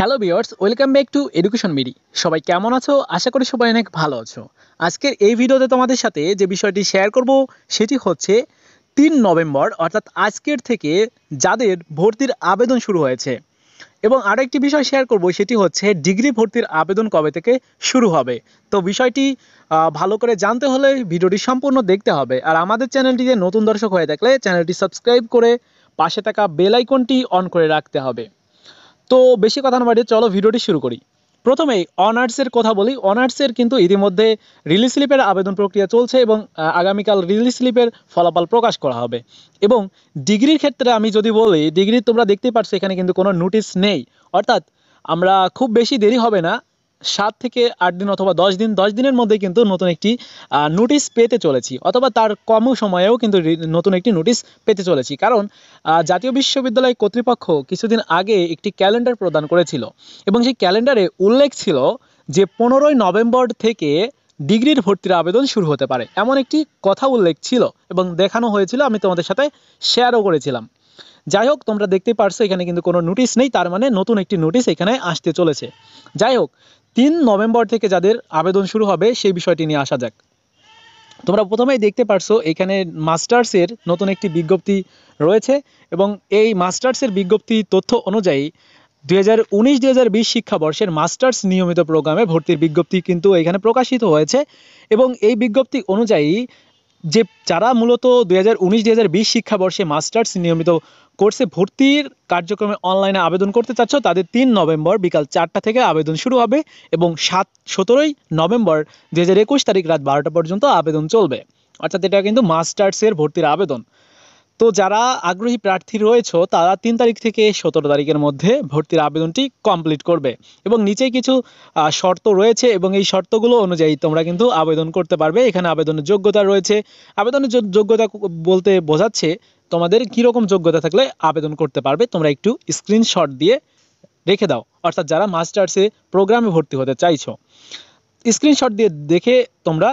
hello বিয়ার্স welcome back to education মিডি সবাই কেমন আছো আশা করি সবাই অনেক ভালো আছো আজকের এই ভিডিওতে তোমাদের সাথে যে বিষয়টি শেয়ার করব সেটি হচ্ছে তিন নভেম্বর অর্থাৎ আজকের থেকে যাদের ভর্তির আবেদন শুরু হয়েছে এবং আরও একটি বিষয় শেয়ার করব সেটি হচ্ছে ডিগ্রি ভর্তির আবেদন কবে থেকে শুরু হবে তো বিষয়টি ভালো করে জানতে হলে ভিডিওটি সম্পূর্ণ দেখতে হবে আর আমাদের চ্যানেলটিতে নতুন দর্শক হয়ে থাকলে চ্যানেলটি সাবস্ক্রাইব করে পাশে থাকা বেলাইকনটি অন করে রাখতে হবে তো বেশি কথা না বাড়িয়ে চলো ভিডিওটি শুরু করি প্রথমেই অনার্সের কথা বলি অনার্সের কিন্তু ইতিমধ্যে রিলিজ স্লিপের আবেদন প্রক্রিয়া চলছে এবং আগামীকাল রিলিজ স্লিপের ফলাফল প্রকাশ করা হবে এবং ডিগ্রির ক্ষেত্রে আমি যদি বলি ডিগ্রি তোমরা দেখতেই পাচ্ছ এখানে কিন্তু কোনো নোটিশ নেই অর্থাৎ আমরা খুব বেশি দেরি হবে না সাত থেকে আট দিন অথবা দশ দিন দশ দিনের মধ্যে কিন্তু নতুন একটি নোটিশ পেতে চলেছি অথবা তার কম সময়েও কিন্তু নতুন একটি নোটিশ পেতে চলেছি কারণ জাতীয় বিশ্ববিদ্যালয় কর্তৃপক্ষ কিছুদিন আগে একটি ক্যালেন্ডার প্রদান করেছিল এবং সেই ক্যালেন্ডারে উল্লেখ ছিল যে পনেরোই নভেম্বর থেকে ডিগ্রির ভর্তির আবেদন শুরু হতে পারে এমন একটি কথা উল্লেখ ছিল এবং দেখানো হয়েছিল আমি তোমাদের সাথে শেয়ারও করেছিলাম যাই হোক তোমরা দেখতে পারছো এখানে কিন্তু কোনো নোটিশ নেই তার মানে নতুন একটি নোটিশ এখানে আসতে চলেছে যাই হোক তিন নভেম্বর থেকে যাদের আবেদন শুরু হবে সেই বিষয়টি নিয়ে আসা যাক তোমরা প্রথমেই দেখতে পারছো এখানে মাস্টার্সের নতুন একটি বিজ্ঞপ্তি রয়েছে এবং এই মাস্টার্সের বিজ্ঞপ্তি তথ্য অনুযায়ী দুই হাজার উনিশ দুই হাজার বিশ শিক্ষাবর্ষের মাস্টার্স নিয়মিত প্রোগ্রামে ভর্তির বিজ্ঞপ্তি কিন্তু এখানে প্রকাশিত হয়েছে এবং এই বিজ্ঞপ্তি অনুযায়ী যে যারা মূলত দুই হাজার উনিশ দুই হাজার বিশ শিক্ষাবর্ষে মাস্টার্স নিয়মিত কোর্সে ভর্তির কার্যক্রমে অনলাইনে আবেদন করতে চাচ্ছ তাদের তিন নভেম্বর বিকাল চারটা থেকে আবেদন শুরু হবে এবং সাত সতেরোই নভেম্বর দুই হাজার একুশ তারিখ রাত বারোটা পর্যন্ত আবেদন চলবে অর্থাৎ এটা কিন্তু মাস্টার্সের ভর্তির আবেদন তো যারা আগ্রহী প্রার্থী রয়েছে তারা তিন তারিখ থেকে সতেরো তারিখের মধ্যে ভর্তির আবেদনটি কমপ্লিট করবে এবং নিচে কিছু শর্ত রয়েছে এবং এই শর্তগুলো অনুযায়ী তোমরা কিন্তু আবেদন করতে পারবে এখানে আবেদনের যোগ্যতা রয়েছে আবেদনের যোগ্যতা বলতে বোঝাচ্ছে তোমাদের কীরকম যোগ্যতা থাকলে আবেদন করতে পারবে তোমরা একটু স্ক্রিনশট দিয়ে রেখে দাও অর্থাৎ যারা মাস্টার্সে প্রোগ্রামে ভর্তি হতে চাইছো স্ক্রিনশট দিয়ে দেখে তোমরা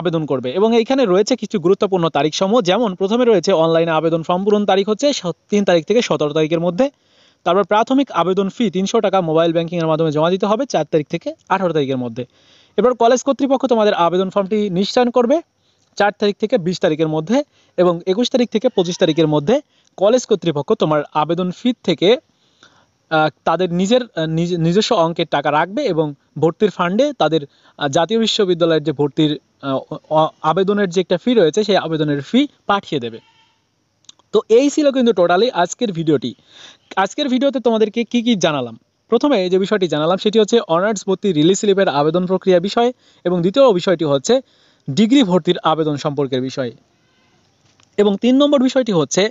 আবেদন করবে এবং এইখানে রয়েছে কিছু গুরুত্বপূর্ণ তারিখ সমূহ যেমন প্রথমে রয়েছে অনলাইনে আবেদন ফর্ম পূরণ তারিখ হচ্ছে তিন তারিখ থেকে সতেরো তারিখের মধ্যে তারপর প্রাথমিক আবেদন ফি তিনশো টাকা মোবাইল ব্যাংকিংয়ের মাধ্যমে জমা দিতে হবে চার তারিখ থেকে আঠারো তারিখের মধ্যে এবার কলেজ কর্তৃপক্ষ তোমাদের আবেদন ফর্মটি নিশ্চয়ন করবে চার তারিখ থেকে বিশ তারিখের মধ্যে এবং একুশ তারিখ থেকে পঁচিশ তারিখের মধ্যে কলেজ কর্তৃপক্ষ তোমার আবেদন ফি থেকে তাদের নিজের নিজস্ব অঙ্কের টাকা রাখবে এবং ভর্তির ফান্ডে তাদের জাতীয় বিশ্ববিদ্যালয়ের যে ভর্তির আবেদনের যে একটা ফি রয়েছে সেই আবেদনের ফি পাঠিয়ে দেবে তো এই ছিল কিন্তু টোটালি আজকের ভিডিওটি আজকের ভিডিওতে তোমাদেরকে কি কি জানালাম প্রথমে যে বিষয়টি জানালাম সেটি হচ্ছে অনার্স ভর্তি রিলিজ স্লিপের আবেদন প্রক্রিয়া বিষয় এবং দ্বিতীয় বিষয়টি হচ্ছে ডিগ্রি ভর্তির আবেদন সম্পর্কের বিষয় এবং তিন নম্বর বিষয়টি হচ্ছে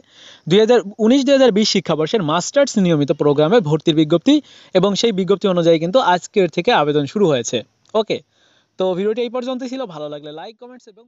দুই হাজার উনিশ দুই হাজার বিশ শিক্ষাবর্ষের মাস্টার্স নিয়মিত প্রোগ্রামে ভর্তির বিজ্ঞপ্তি এবং সেই বিজ্ঞপ্তি অনুযায়ী কিন্তু আজকের থেকে আবেদন শুরু হয়েছে ওকে তো ভিডিওটি এই পর্যন্তই ছিল ভালো লাগলে লাইক কমেন্টস এবং